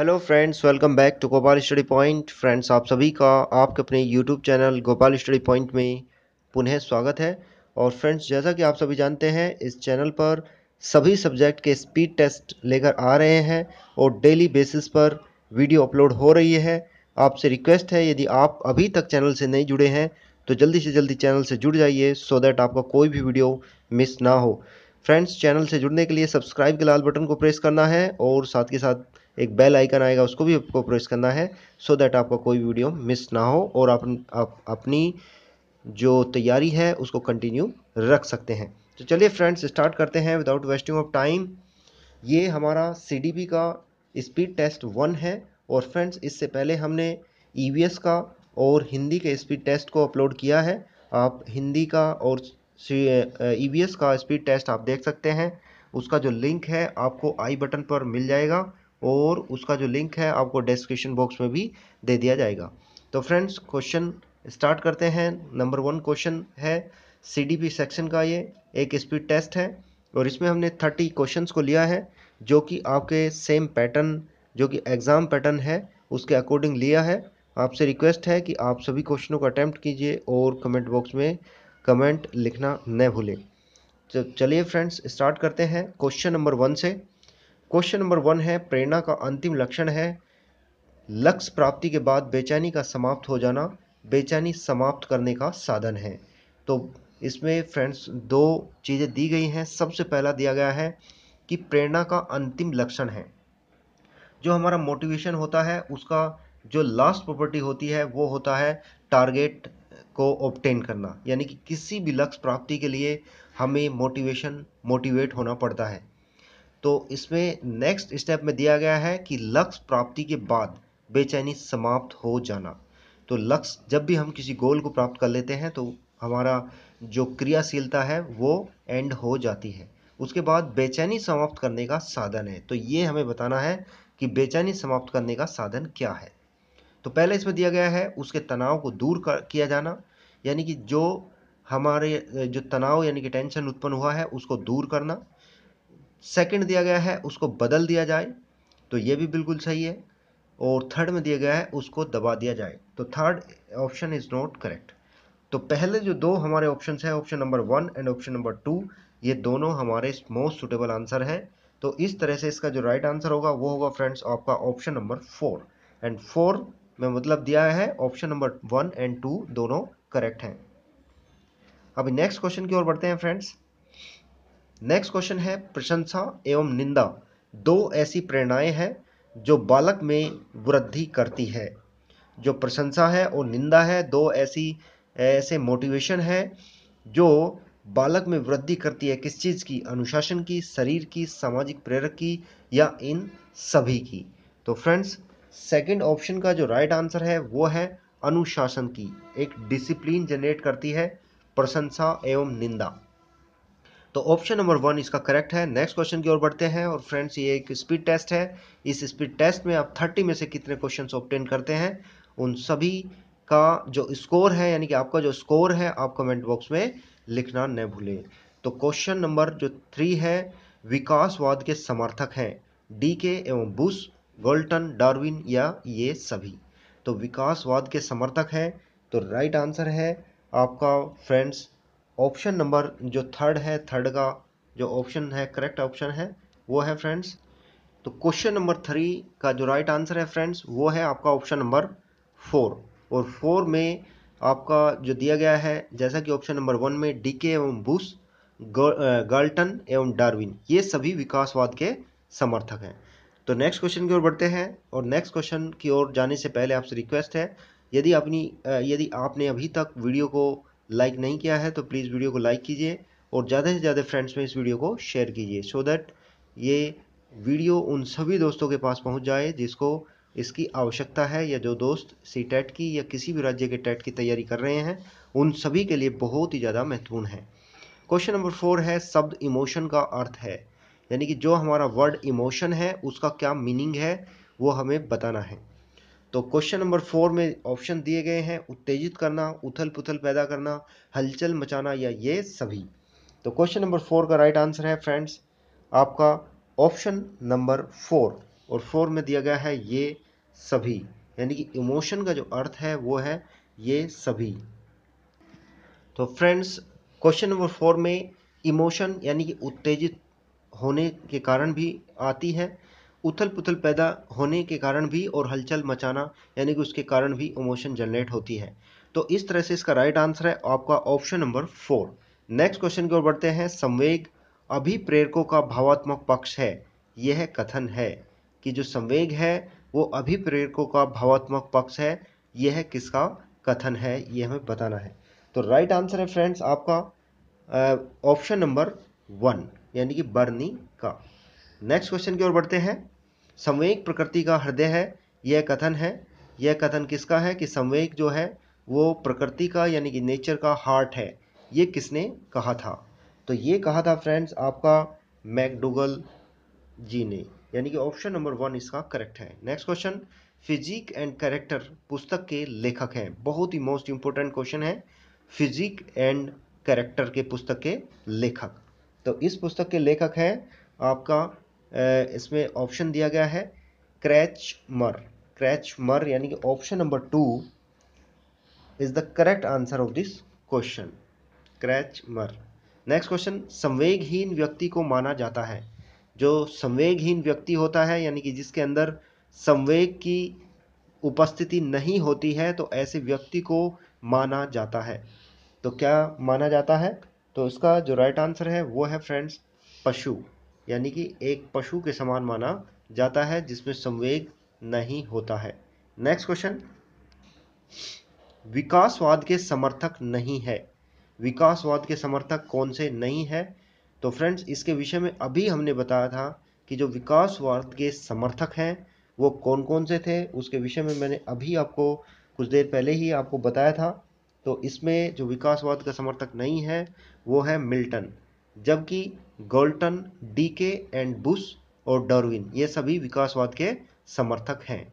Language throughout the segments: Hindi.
hello friends welcome back to Gopal study point friends आप सभी का आपके अपने YouTube channel Gopal study point में पुनः स्वागत है और फ्रेंड्स जैसा कि आप सभी जानते हैं इस चैनल पर सभी सब्जेक्ट के स्पीड टेस्ट लेकर आ रहे हैं और डेली बेसिस पर वीडियो अपलोड हो रही है आपसे रिक्वेस्ट है यदि आप अभी तक चैनल से नहीं जुड़े हैं तो जल्दी से जल्दी चैनल से जुड़ जाइए सो दैट आपका कोई भी वीडियो मिस ना हो फ्रेंड्स चैनल से जुड़ने के लिए सब्सक्राइब के लाल बटन को प्रेस करना है और साथ के साथ एक बेल आइकन आएगा उसको भी आपको प्रेस करना है सो so दैट आपका कोई वीडियो मिस ना हो और आप, आप अपनी जो तैयारी है उसको कंटिन्यू रख सकते हैं तो चलिए फ्रेंड्स स्टार्ट करते हैं विदाउट वेस्टिंग ऑफ टाइम ये हमारा सी का स्पीड टेस्ट वन है और फ्रेंड्स इससे पहले हमने ई e का और हिंदी के स्पीड टेस्ट को अपलोड किया है आप हिंदी का और ई e का स्पीड टेस्ट आप देख सकते हैं उसका जो लिंक है आपको आई बटन पर मिल जाएगा और उसका जो लिंक है आपको डिस्क्रिप्शन बॉक्स में भी दे दिया जाएगा तो फ्रेंड्स क्वेश्चन स्टार्ट करते हैं नंबर वन क्वेश्चन है सीडीपी सेक्शन का ये एक स्पीड टेस्ट है और इसमें हमने थर्टी क्वेश्चंस को लिया है जो कि आपके सेम पैटर्न जो कि एग्ज़ाम पैटर्न है उसके अकॉर्डिंग लिया है आपसे रिक्वेस्ट है कि आप सभी क्वेश्चनों को अटैम्प्ट कीजिए और कमेंट बॉक्स में कमेंट लिखना न भूलें तो चलिए फ्रेंड्स स्टार्ट करते हैं क्वेश्चन नंबर वन से क्वेश्चन नंबर वन है प्रेरणा का अंतिम लक्षण है लक्ष्य प्राप्ति के बाद बेचैनी का समाप्त हो जाना बेचैनी समाप्त करने का साधन है तो इसमें फ्रेंड्स दो चीज़ें दी गई हैं सबसे पहला दिया गया है कि प्रेरणा का अंतिम लक्षण है जो हमारा मोटिवेशन होता है उसका जो लास्ट प्रॉपर्टी होती है वो होता है टारगेट को ऑप्टेन करना यानी कि किसी भी लक्ष्य प्राप्ति के लिए हमें मोटिवेशन मोटिवेट होना पड़ता है तो इसमें नेक्स्ट स्टेप में दिया गया है कि लक्ष्य प्राप्ति के बाद बेचैनी समाप्त हो जाना तो लक्ष्य जब भी हम किसी गोल को प्राप्त कर लेते हैं तो हमारा जो क्रियाशीलता है वो एंड हो जाती है उसके बाद बेचैनी समाप्त करने का साधन है तो ये हमें बताना है कि बेचैनी समाप्त करने का साधन क्या है तो पहले इसमें दिया गया है उसके तनाव को दूर कर, किया जाना यानी कि जो हमारे जो तनाव यानी कि टेंशन उत्पन्न हुआ है उसको दूर करना सेकंड दिया गया है उसको बदल दिया जाए तो ये भी बिल्कुल सही है और थर्ड में दिया गया है उसको दबा दिया जाए तो third option is not correct तो पहले जो दो हमारे ऑप्शन है option number one and option number two ये दोनों हमारे मोस्ट सुटेबल आंसर हैं तो इस तरह से इसका जो राइट right आंसर होगा वो होगा फ्रेंड्स आपका option number four and four में मतलब दिया है option number one and two दोनों करेक्ट हैं अभी नेक्स्ट क्वेश्चन की ओर बढ़ते हैं फ्रेंड्स नेक्स्ट क्वेश्चन है प्रशंसा एवं निंदा दो ऐसी प्रेरणाएं हैं जो बालक में वृद्धि करती है जो प्रशंसा है और निंदा है दो ऐसी ऐसे मोटिवेशन है जो बालक में वृद्धि करती है किस चीज़ की अनुशासन की शरीर की सामाजिक प्रेरक की या इन सभी की तो फ्रेंड्स सेकंड ऑप्शन का जो राइट right आंसर है वो है अनुशासन की एक डिसिप्लिन जनरेट करती है प्रशंसा एवं निंदा तो ऑप्शन नंबर वन इसका करेक्ट है नेक्स्ट क्वेश्चन की ओर बढ़ते हैं और फ्रेंड्स ये एक स्पीड टेस्ट है इस स्पीड टेस्ट में आप थर्टी में से कितने क्वेश्चन ऑप्टेन करते हैं उन सभी का जो स्कोर है यानी कि आपका जो स्कोर है आप कमेंट बॉक्स में लिखना न भूलें तो क्वेश्चन नंबर जो थ्री है विकासवाद के समर्थक हैं डी के एवं बुश गोल्टन डार्विन या ये सभी तो विकासवाद के समर्थक हैं तो राइट आंसर है आपका फ्रेंड्स ऑप्शन नंबर जो थर्ड है थर्ड का जो ऑप्शन है करेक्ट ऑप्शन है वो है फ्रेंड्स तो क्वेश्चन नंबर थ्री का जो राइट right आंसर है फ्रेंड्स वो है आपका ऑप्शन नंबर फोर और फोर में आपका जो दिया गया है जैसा कि ऑप्शन नंबर वन में डीके एवं बुश गर्ल्टन एवं डार्विन ये सभी विकासवाद के समर्थक हैं तो नेक्स्ट क्वेश्चन की ओर बढ़ते हैं और नेक्स्ट क्वेश्चन की ओर जाने से पहले आपसे रिक्वेस्ट है यदि अपनी यदि आपने अभी तक वीडियो को लाइक नहीं किया है तो प्लीज़ वीडियो को लाइक कीजिए और ज़्यादा से ज़्यादा फ्रेंड्स में इस वीडियो को शेयर कीजिए सो दैट ये वीडियो उन सभी दोस्तों के पास पहुंच जाए जिसको इसकी आवश्यकता है या जो दोस्त सी टेट की या किसी भी राज्य के टेट की तैयारी कर रहे हैं उन सभी के लिए बहुत ही ज़्यादा महत्वपूर्ण है क्वेश्चन नंबर फोर है शब्द इमोशन का अर्थ है यानी कि जो हमारा वर्ड इमोशन है उसका क्या मीनिंग है वो हमें बताना है तो क्वेश्चन नंबर फोर में ऑप्शन दिए गए हैं उत्तेजित करना उथल पुथल पैदा करना हलचल मचाना या ये सभी तो क्वेश्चन नंबर फोर का राइट आंसर है फ्रेंड्स आपका ऑप्शन नंबर फोर और फोर में दिया गया है ये सभी यानी कि इमोशन का जो अर्थ है वो है ये सभी तो फ्रेंड्स क्वेश्चन नंबर फोर में इमोशन यानी कि उत्तेजित होने के कारण भी आती है उथल पुथल पैदा होने के कारण भी और हलचल मचाना यानी कि उसके कारण भी इमोशन जनरेट होती है तो इस तरह से इसका राइट आंसर है आपका option number four next question की ओर बढ़ते हैं संवेग अभिप्रेरकों का भावात्मक पक्ष है यह कथन है कि जो संवेग है वो अभिप्रेरकों का भावात्मक पक्ष है यह किसका कथन है यह हमें बताना है तो राइट आंसर है फ्रेंड्स आपका ऑप्शन नंबर वन यानी कि बर्नी का नेक्स्ट क्वेश्चन की ओर बढ़ते हैं संवेक प्रकृति का हृदय है यह कथन है यह कथन किसका है कि संवेक जो है वो प्रकृति का यानी कि नेचर का हार्ट है ये किसने कहा था तो ये कहा था फ्रेंड्स आपका मैकडोगल जी ने यानी कि ऑप्शन नंबर वन इसका करेक्ट है next question physique and character पुस्तक के लेखक हैं बहुत ही मोस्ट इंपॉर्टेंट क्वेश्चन है फिजिक एंड कैरेक्टर के पुस्तक के लेखक तो इस पुस्तक के लेखक हैं आपका इसमें ऑप्शन दिया गया है क्रैच मर क्रैच मर यानी कि option number two is the correct answer of this question Kretschmer next question संवेगहीन व्यक्ति को माना जाता है जो संवेगहीन व्यक्ति होता है यानी कि जिसके अंदर संवेग की उपस्थिति नहीं होती है तो ऐसे व्यक्ति को माना जाता है तो क्या माना जाता है तो इसका जो राइट आंसर है वो है फ्रेंड्स पशु यानी कि एक पशु के समान माना जाता है जिसमें संवेग नहीं होता है नेक्स्ट क्वेश्चन विकासवाद के समर्थक नहीं है विकासवाद के समर्थक कौन से नहीं है तो फ्रेंड्स इसके विषय में अभी हमने बताया था कि जो विकासवाद के समर्थक हैं वो कौन कौन से थे उसके विषय में मैंने अभी आपको कुछ देर पहले ही आपको बताया था तो इसमें जो विकासवाद का समर्थक नहीं है वो है मिल्टन जबकि गोल्टन डीके एंड बुश और डार्विन ये सभी विकासवाद के समर्थक हैं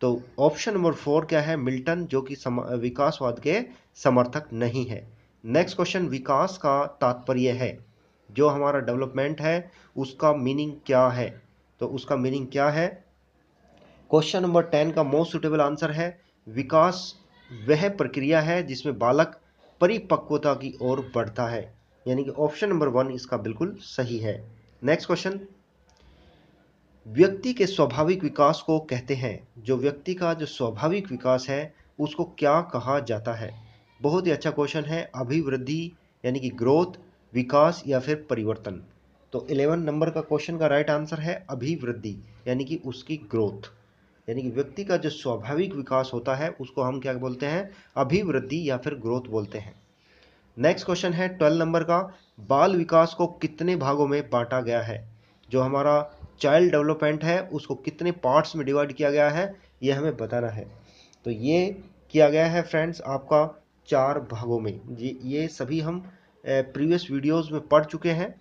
तो ऑप्शन नंबर फोर क्या है मिल्टन जो कि विकासवाद के समर्थक नहीं है नेक्स्ट क्वेश्चन विकास का तात्पर्य है जो हमारा डेवलपमेंट है उसका मीनिंग क्या है तो उसका मीनिंग क्या है क्वेश्चन नंबर टेन का मोस्ट सुटेबल आंसर है विकास वह प्रक्रिया है जिसमें बालक परिपक्वता की ओर बढ़ता है यानी कि ऑप्शन नंबर वन इसका बिल्कुल सही है नेक्स्ट क्वेश्चन व्यक्ति के स्वाभाविक विकास को कहते हैं जो व्यक्ति का जो स्वाभाविक विकास है उसको क्या कहा जाता है बहुत ही अच्छा क्वेश्चन है अभिवृद्धि यानी कि ग्रोथ विकास या फिर परिवर्तन तो इलेवन नंबर का क्वेश्चन का राइट आंसर है अभिवृद्धि यानी कि उसकी ग्रोथ यानी कि व्यक्ति का जो स्वाभाविक विकास होता है उसको हम क्या बोलते हैं अभिवृद्धि या फिर ग्रोथ बोलते हैं नेक्स्ट क्वेश्चन है ट्वेल्व नंबर का बाल विकास को कितने भागों में बांटा गया है जो हमारा चाइल्ड डेवलपमेंट है उसको कितने पार्ट्स में डिवाइड किया गया है ये हमें बताना है तो ये किया गया है फ्रेंड्स आपका चार भागों में ये ये सभी हम प्रीवियस वीडियोस में पढ़ चुके हैं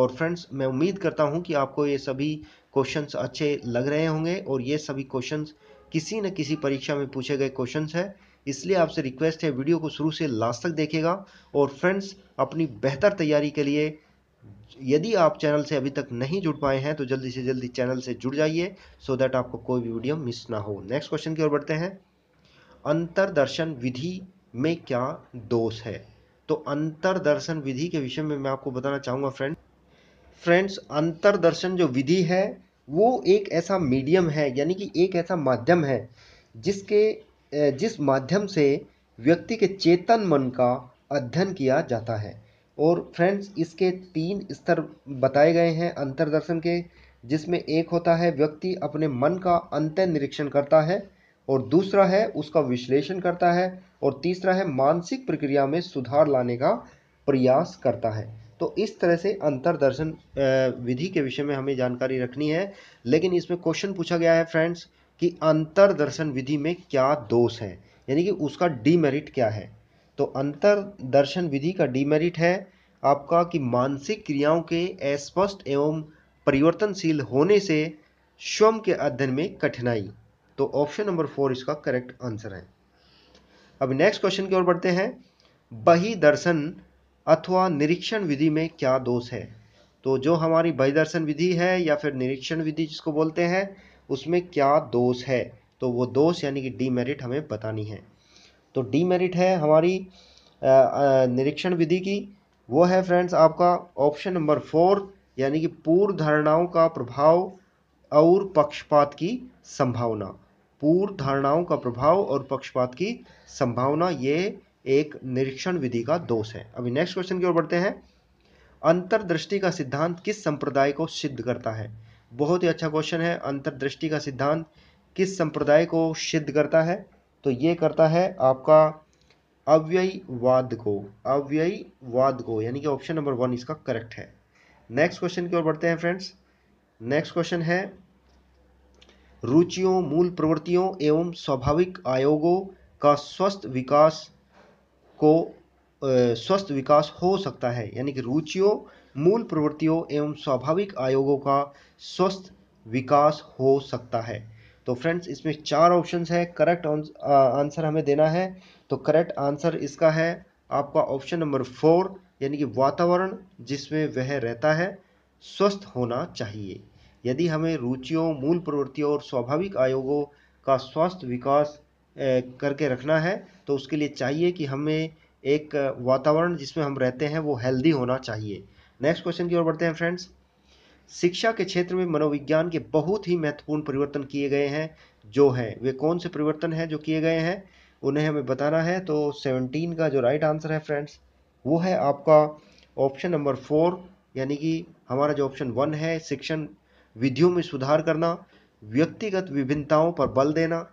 और फ्रेंड्स मैं उम्मीद करता हूँ कि आपको ये सभी क्वेश्चंस अच्छे लग रहे होंगे और ये सभी क्वेश्चंस किसी न किसी परीक्षा में पूछे गए क्वेश्चंस हैं इसलिए आपसे रिक्वेस्ट है वीडियो को शुरू से लास्ट तक देखेगा और फ्रेंड्स अपनी बेहतर तैयारी के लिए यदि आप चैनल से अभी तक नहीं जुड़ पाए हैं तो जल्दी से जल्दी चैनल से जुड़ जाइए सो दैट आपको कोई भी वीडियो मिस ना हो नेक्स्ट क्वेश्चन की ओर बढ़ते हैं अंतरदर्शन विधि में क्या दोष है तो अंतरदर्शन विधि के विषय में मैं आपको बताना चाहूँगा फ्रेंड फ्रेंड्स अंतरदर्शन जो विधि है वो एक ऐसा मीडियम है यानी कि एक ऐसा माध्यम है जिसके जिस माध्यम से व्यक्ति के चेतन मन का अध्ययन किया जाता है और फ्रेंड्स इसके तीन स्तर बताए गए हैं अंतर्दर्शन के जिसमें एक होता है व्यक्ति अपने मन का अंत निरीक्षण करता है और दूसरा है उसका विश्लेषण करता है और तीसरा है मानसिक प्रक्रिया में सुधार लाने का प्रयास करता है तो इस तरह से अंतरदर्शन विधि के विषय में हमें जानकारी रखनी है लेकिन इसमें क्वेश्चन पूछा गया है फ्रेंड्स कि अंतर दर्शन विधि में क्या दोष है यानी कि उसका डीमेरिट क्या है तो अंतर दर्शन विधि का डीमेरिट है आपका कि मानसिक क्रियाओं के अस्पष्ट एवं परिवर्तनशील होने से स्वयं के अध्ययन में कठिनाई तो ऑप्शन नंबर फोर इसका करेक्ट आंसर है अब नेक्स्ट क्वेश्चन की ओर बढ़ते हैं बही दर्शन अथवा निरीक्षण विधि में क्या दोष है तो जो हमारी बहिदर्शन विधि है या फिर निरीक्षण विधि जिसको बोलते हैं उसमें क्या दोष है तो वो दोष यानी कि डीमेरिट हमें बतानी है तो डीमेरिट है हमारी निरीक्षण विधि की वो है फ्रेंड्स आपका ऑप्शन नंबर फोर यानी कि पूर्व धारणाओं का प्रभाव और पक्षपात की संभावना पूर्व धारणाओं का प्रभाव और पक्षपात की संभावना ये एक निरीक्षण विधि का दोष है अभी नेक्स्ट क्वेश्चन की ओर बढ़ते हैं अंतर्दृष्टि का सिद्धांत किस संप्रदाय को सिद्ध करता है बहुत ही अच्छा क्वेश्चन है अंतर्दृष्टि का सिद्धांत किस संप्रदाय को सिद्ध करता है तो ये करता है आपका अव्ययवाद को अव्ययवाद को यानी कि ऑप्शन नंबर वन इसका करेक्ट है नेक्स्ट क्वेश्चन की ओर बढ़ते हैं फ्रेंड्स नेक्स्ट क्वेश्चन है रुचियों मूल प्रवृत्तियों एवं स्वाभाविक आयोगों का स्वस्थ विकास को स्वस्थ विकास हो सकता है यानी कि रुचियों मूल प्रवृत्तियों एवं स्वाभाविक आयोगों का स्वस्थ विकास हो सकता है तो फ्रेंड्स इसमें चार ऑप्शंस है करेक्ट आंसर हमें देना है तो करेक्ट आंसर इसका है आपका ऑप्शन नंबर फोर यानी कि वातावरण जिसमें वह रहता है स्वस्थ होना चाहिए यदि हमें रुचियों मूल प्रवृत्तियों और स्वाभाविक आयोगों का स्वास्थ्य विकास करके रखना है तो उसके लिए चाहिए कि हमें एक वातावरण जिसमें हम रहते हैं वो हेल्दी होना चाहिए नेक्स्ट क्वेश्चन की ओर बढ़ते हैं फ्रेंड्स शिक्षा के क्षेत्र में मनोविज्ञान के बहुत ही महत्वपूर्ण परिवर्तन किए गए हैं जो हैं वे कौन से परिवर्तन हैं जो किए गए हैं उन्हें हमें बताना है तो सेवनटीन का जो राइट आंसर है फ्रेंड्स वो है आपका ऑप्शन नंबर फोर यानी कि हमारा जो ऑप्शन वन है शिक्षण विधियों में सुधार करना व्यक्तिगत विभिन्नताओं पर बल देना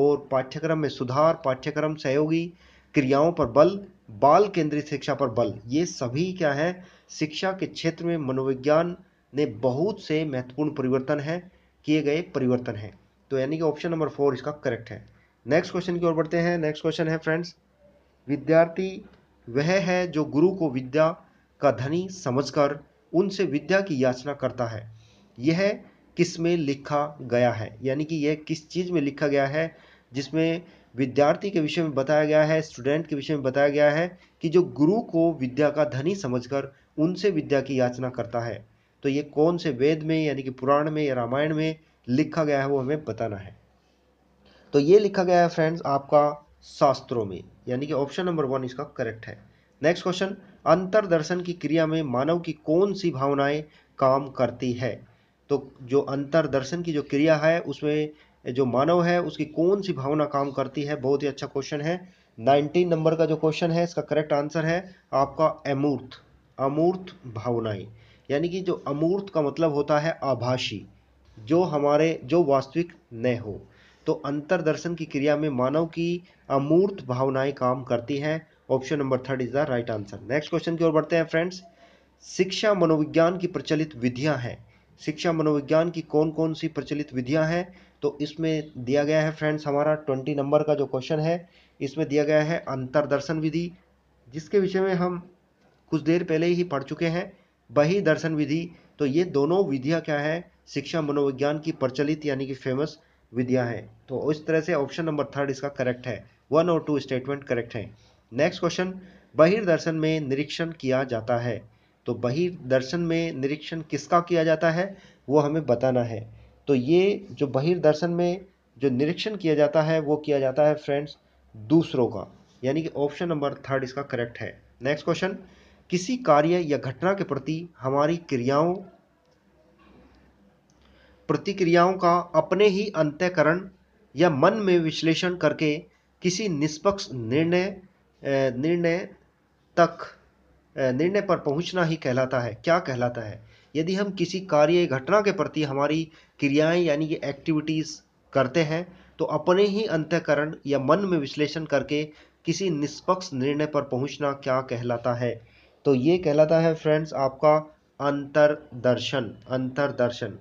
और पाठ्यक्रम में सुधार पाठ्यक्रम सहयोगी क्रियाओं पर बल बाल केंद्रित शिक्षा पर बल ये सभी क्या है शिक्षा के क्षेत्र में मनोविज्ञान ने बहुत से महत्वपूर्ण परिवर्तन हैं किए गए परिवर्तन हैं तो यानी कि ऑप्शन नंबर फोर इसका करेक्ट है नेक्स्ट क्वेश्चन की ओर बढ़ते हैं नेक्स्ट क्वेश्चन है फ्रेंड्स विद्यार्थी वह है जो गुरु को विद्या का धनी समझकर उनसे विद्या की याचना करता है यह किस में लिखा गया है यानी कि यह किस चीज़ में लिखा गया है जिसमें विद्यार्थी के विषय में बताया गया है स्टूडेंट के विषय में बताया गया है कि जो गुरु को विद्या का धनी समझकर उनसे विद्या की याचना करता है तो ये कौन से वेद में यानी कि पुराण में या रामायण में लिखा गया है वो हमें बताना है तो ये लिखा गया है फ्रेंड्स आपका शास्त्रों में यानी कि ऑप्शन नंबर वन इसका करेक्ट है नेक्स्ट क्वेश्चन अंतरदर्शन की क्रिया में मानव की कौन सी भावनाएं काम करती है तो जो अंतरदर्शन की जो क्रिया है उसमें जो मानव है उसकी कौन सी भावना काम करती है बहुत ही अच्छा क्वेश्चन है नाइनटीन नंबर का जो क्वेश्चन है इसका करेक्ट आंसर है आपका अमूर्त अमूर्त भावनाएं यानी कि जो अमूर्त का मतलब होता है आभाषी जो हमारे जो वास्तविक न हो तो अंतरदर्शन की क्रिया में मानव की अमूर्त भावनाएं काम करती हैं option number third is the right answer next question की ओर बढ़ते हैं फ्रेंड्स शिक्षा मनोविज्ञान की प्रचलित विधियां हैं शिक्षा मनोविज्ञान की कौन कौन सी प्रचलित विधियां हैं तो इसमें दिया गया है फ्रेंड्स हमारा ट्वेंटी नंबर का जो क्वेश्चन है इसमें दिया गया है अंतरदर्शन विधि जिसके विषय में हम कुछ देर पहले ही पढ़ चुके हैं बही दर्शन विधि तो ये दोनों विधियाँ क्या है शिक्षा मनोविज्ञान की प्रचलित यानी कि फेमस विधियाँ हैं तो इस तरह से ऑप्शन नंबर थर्ड इसका करेक्ट है वन और टू स्टेटमेंट करेक्ट है नेक्स्ट क्वेश्चन बहिर्दर्शन में निरीक्षण किया जाता है तो बहिर्दर्शन में निरीक्षण किसका किया जाता है वो हमें बताना है तो ये जो बहिर्दर्शन में जो निरीक्षण किया जाता है वो किया जाता है फ्रेंड्स दूसरों का यानी कि ऑप्शन नंबर थर्ड इसका करेक्ट है नेक्स्ट क्वेश्चन किसी कार्य या घटना के प्रति हमारी क्रियाओं प्रतिक्रियाओं का अपने ही अंत्यकरण या मन में विश्लेषण करके किसी निष्पक्ष निर्णय निर्णय तक निर्णय पर पहुंचना ही कहलाता है क्या कहलाता है यदि हम किसी कार्य घटना के प्रति हमारी क्रियाएं यानी कि एक्टिविटीज़ करते हैं तो अपने ही अंत्यकरण या मन में विश्लेषण करके किसी निष्पक्ष निर्णय पर पहुंचना क्या कहलाता है तो ये कहलाता है फ्रेंड्स आपका अंतरदर्शन अंतरदर्शन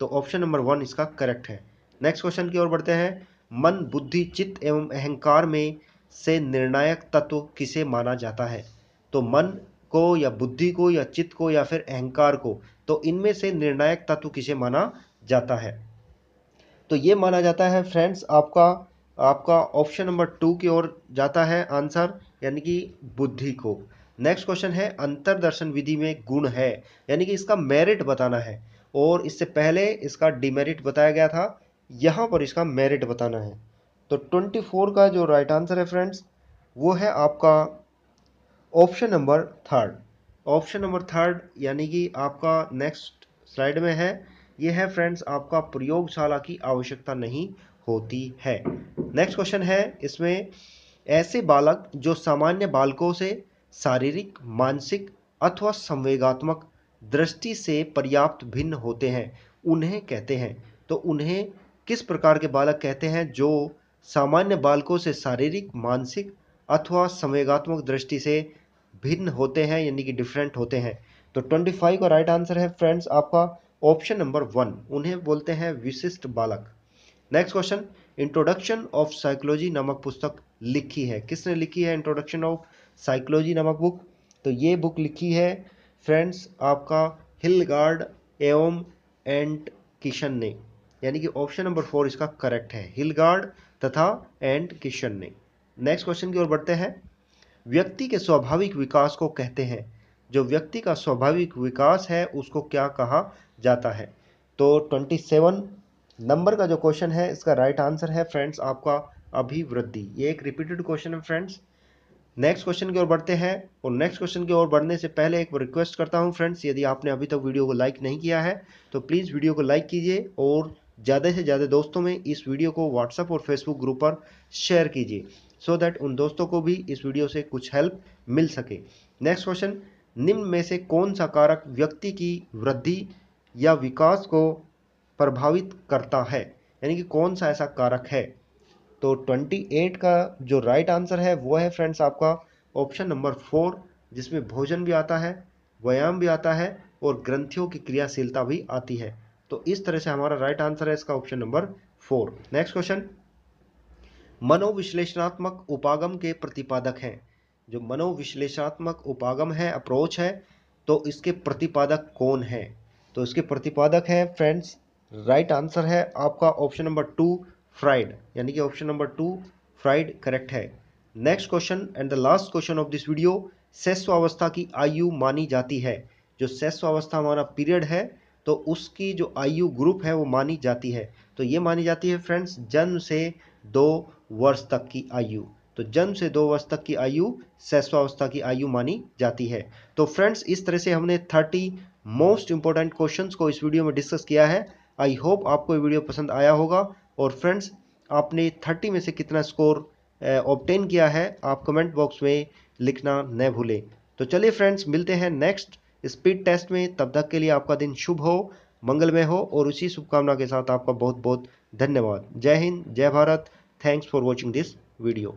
तो ऑप्शन नंबर वन इसका करेक्ट है नेक्स्ट क्वेश्चन की ओर बढ़ते हैं मन बुद्धि चित्त एवं अहंकार में से निर्णायक तत्व किसे माना जाता है तो मन को या बुद्धि को या चित्त को या फिर अहंकार को तो इनमें से निर्णायक तत्व किसे माना जाता है तो ये माना जाता है फ्रेंड्स आपका आपका ऑप्शन नंबर टू की ओर जाता है आंसर यानी कि बुद्धि को नेक्स्ट क्वेश्चन है अंतरदर्शन विधि में गुण है यानी कि इसका मेरिट बताना है और इससे पहले इसका डिमेरिट बताया गया था यहाँ पर इसका मेरिट बताना है तो 24 का जो राइट आंसर है फ्रेंड्स वो है आपका option number third option number third यानी कि आपका नेक्स्ट स्लाइड में है ये है फ्रेंड्स आपका प्रयोगशाला की आवश्यकता नहीं होती है नेक्स्ट क्वेश्चन है इसमें ऐसे बालक जो सामान्य बालकों से शारीरिक मानसिक अथवा संवेगात्मक दृष्टि से पर्याप्त भिन्न होते हैं उन्हें कहते हैं तो उन्हें किस प्रकार के बालक कहते हैं जो सामान्य बालकों से शारीरिक मानसिक अथवा संवेगात्मक दृष्टि से भिन्न होते हैं यानी कि डिफरेंट होते हैं तो ट्वेंटी फाइव का राइट आंसर है फ्रेंड्स आपका ऑप्शन नंबर वन उन्हें बोलते हैं विशिष्ट बालक next question introduction of psychology नामक पुस्तक लिखी है किसने लिखी है इंट्रोडक्शन ऑफ साइकोलॉजी नामक बुक तो ये बुक लिखी है फ्रेंड्स आपका हिलगार्ड एवम एंड किशन ने यानी कि ऑप्शन नंबर फोर इसका करेक्ट है हिलगार्ड तथा एंड किशन ने नेक्स्ट क्वेश्चन की ओर बढ़ते हैं व्यक्ति के स्वाभाविक विकास को कहते हैं जो व्यक्ति का स्वाभाविक विकास है उसको क्या कहा जाता है तो ट्वेंटी सेवन नंबर का जो क्वेश्चन है इसका राइट right आंसर है फ्रेंड्स आपका अभिवृद्धि ये एक रिपीटेड क्वेश्चन है फ्रेंड्स नेक्स्ट क्वेश्चन की ओर बढ़ते हैं और नेक्स्ट क्वेश्चन की ओर बढ़ने से पहले एक रिक्वेस्ट करता हूं फ्रेंड्स यदि आपने अभी तक वीडियो को लाइक नहीं किया है तो प्लीज़ वीडियो को लाइक कीजिए और ज़्यादा से ज़्यादा दोस्तों में इस वीडियो को व्हाट्सअप और फेसबुक ग्रुप पर शेयर कीजिए सो दैट उन दोस्तों को भी इस वीडियो से कुछ हेल्प मिल सके नेक्स्ट क्वेश्चन निम्न में से कौन सा कारक व्यक्ति की वृद्धि या विकास को प्रभावित करता है यानी कि कौन सा ऐसा कारक है तो 28 का जो राइट आंसर है वो है फ्रेंड्स आपका ऑप्शन नंबर फोर जिसमें भोजन भी आता है व्यायाम भी आता है और ग्रंथियों की क्रियाशीलता भी आती है तो इस तरह से हमारा राइट आंसर है इसका option number four next question मनोविश्लेषणात्मक उपागम के प्रतिपादक हैं जो मनोविश्लेषणात्मक उपागम है अप्रोच है तो इसके प्रतिपादक कौन है तो इसके प्रतिपादक हैं फ्रेंड्स राइट आंसर है आपका ऑप्शन नंबर टू फ्राइड यानी कि option number two Freud correct है next question and the last question of this video सेस्वावस्था की आयु मानी जाती है जो सेस्वावस्था हमारा पीरियड है तो उसकी जो आयु ग्रुप है वो मानी जाती है तो ये मानी जाती है फ्रेंड्स जन्म से दो वर्ष तक की आयु तो जन्म से दो वर्ष तक की आयु सेस्वावस्था की आयु मानी जाती है तो फ्रेंड्स इस तरह से हमने थर्टी मोस्ट इंपॉर्टेंट क्वेश्चंस को इस वीडियो में डिस्कस किया है आई होप आपको ये वीडियो पसंद आया होगा और फ्रेंड्स आपने थर्टी में से कितना स्कोर ऑप्टेन किया है आप कमेंट बॉक्स में लिखना न भूलें तो चलिए फ्रेंड्स मिलते हैं नेक्स्ट स्पीड टेस्ट में तब तक के लिए आपका दिन शुभ हो मंगलमय हो और उसी शुभकामना के साथ आपका बहुत बहुत धन्यवाद जय हिंद जय Bharat thanks for watching this video